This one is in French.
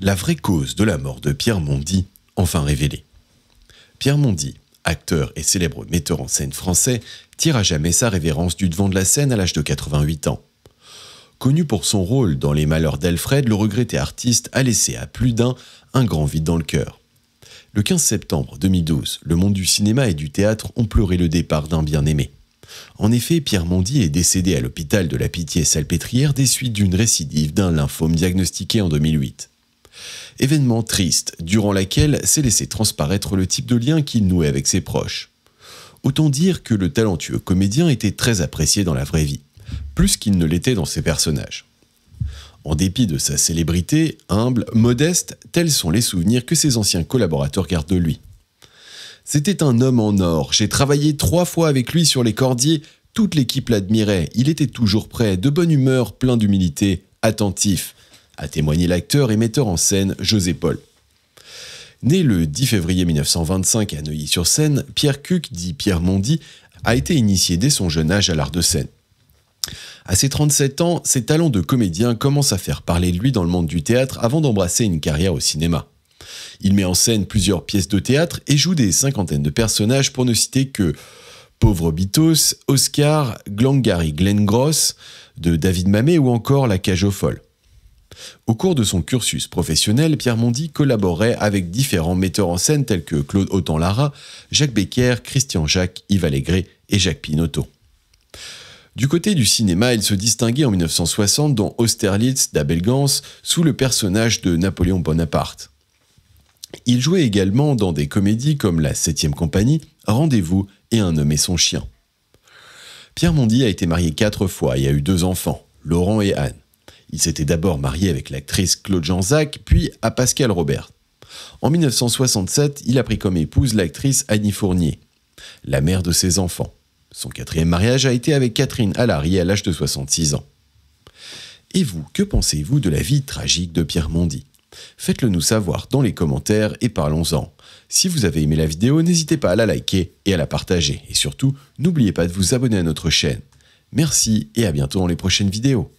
la vraie cause de la mort de Pierre Mondy, enfin révélée. Pierre Mondy, acteur et célèbre metteur en scène français, tire à jamais sa révérence du devant de la scène à l'âge de 88 ans. Connu pour son rôle dans Les Malheurs d'Alfred, le regretté artiste a laissé à plus d'un un grand vide dans le cœur. Le 15 septembre 2012, le monde du cinéma et du théâtre ont pleuré le départ d'un bien-aimé. En effet, Pierre Mondy est décédé à l'hôpital de la Pitié-Salpêtrière des suites d'une récidive d'un lymphome diagnostiqué en 2008. Événement triste, durant laquelle s'est laissé transparaître le type de lien qu'il nouait avec ses proches. Autant dire que le talentueux comédien était très apprécié dans la vraie vie, plus qu'il ne l'était dans ses personnages. En dépit de sa célébrité, humble, modeste, tels sont les souvenirs que ses anciens collaborateurs gardent de lui. C'était un homme en or, j'ai travaillé trois fois avec lui sur les cordiers, toute l'équipe l'admirait, il était toujours prêt, de bonne humeur, plein d'humilité, attentif, a témoigné l'acteur et metteur en scène José Paul. Né le 10 février 1925 à Neuilly-sur-Seine, Pierre Cuc, dit Pierre Mondy, a été initié dès son jeune âge à l'art de scène. À ses 37 ans, ses talents de comédien commencent à faire parler de lui dans le monde du théâtre avant d'embrasser une carrière au cinéma. Il met en scène plusieurs pièces de théâtre et joue des cinquantaines de personnages pour ne citer que Pauvre Bitos, Oscar, Glen Glengross, de David Mamet ou encore La Cage aux Folles. Au cours de son cursus professionnel, Pierre Mondy collaborait avec différents metteurs en scène tels que Claude Autant-Lara, Jacques Becker, Christian Jacques, Yves Allégret et Jacques Pinotto. Du côté du cinéma, il se distinguait en 1960 dans Austerlitz d'Abelgance sous le personnage de Napoléon Bonaparte. Il jouait également dans des comédies comme La Septième Compagnie, Rendez-vous et Un homme et son chien. Pierre Mondy a été marié quatre fois et a eu deux enfants, Laurent et Anne. Il s'était d'abord marié avec l'actrice Claude Jean-Zac, puis à Pascal Robert. En 1967, il a pris comme épouse l'actrice Annie Fournier, la mère de ses enfants. Son quatrième mariage a été avec Catherine Allary à l'âge de 66 ans. Et vous, que pensez-vous de la vie tragique de Pierre Mondy Faites-le nous savoir dans les commentaires et parlons-en. Si vous avez aimé la vidéo, n'hésitez pas à la liker et à la partager. Et surtout, n'oubliez pas de vous abonner à notre chaîne. Merci et à bientôt dans les prochaines vidéos.